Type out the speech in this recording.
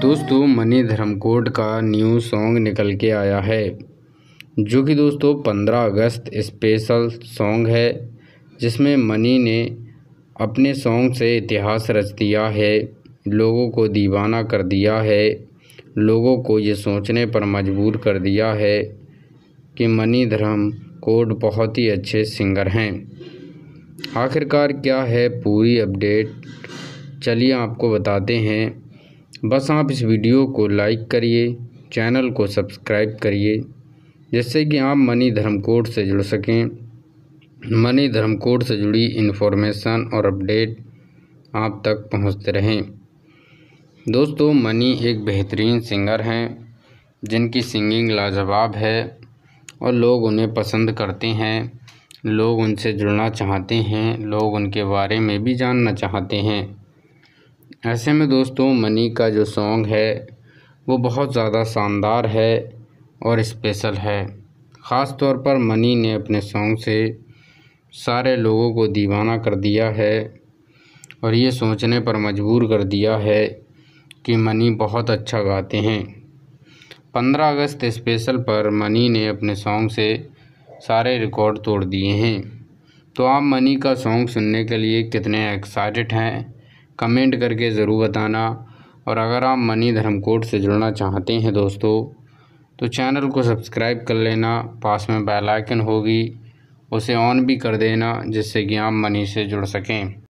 दोस्तों मनी धर्म कोड का न्यू सॉन्ग निकल के आया है जो कि दोस्तों पंद्रह अगस्त स्पेशल सॉन्ग है जिसमें मनी ने अपने सॉन्ग से इतिहास रच दिया है लोगों को दीवाना कर दिया है लोगों को ये सोचने पर मजबूर कर दिया है कि मनी धर्म कोड बहुत ही अच्छे सिंगर हैं आखिरकार क्या है पूरी अपडेट चलिए आपको बताते हैं बस आप इस वीडियो को लाइक करिए चैनल को सब्सक्राइब करिए जिससे कि आप मनी धर्म कोड से जुड़ सकें मनी धर्म कोड से जुड़ी इन्फॉर्मेशन और अपडेट आप तक पहुंचते रहें दोस्तों मनी एक बेहतरीन सिंगर हैं जिनकी सिंगिंग लाजवाब है और लोग उन्हें पसंद करते हैं लोग उनसे जुड़ना चाहते हैं लोग उनके बारे में भी जानना चाहते हैं ऐसे में दोस्तों मनी का जो सॉन्ग है वो बहुत ज़्यादा शानदार है और स्पेशल है ख़ास तौर पर मनी ने अपने सॉन्ग से सारे लोगों को दीवाना कर दिया है और ये सोचने पर मजबूर कर दिया है कि मनी बहुत अच्छा गाते हैं पंद्रह अगस्त स्पेशल पर मनी ने अपने सॉन्ग से सारे रिकॉर्ड तोड़ दिए हैं तो आप मनी का सॉन्ग सुनने के लिए कितने एक्साइटेड हैं कमेंट करके ज़रूर बताना और अगर आप मनी धर्म कोड से जुड़ना चाहते हैं दोस्तों तो चैनल को सब्सक्राइब कर लेना पास में बेल आइकन होगी उसे ऑन भी कर देना जिससे कि आप मनी से जुड़ सकें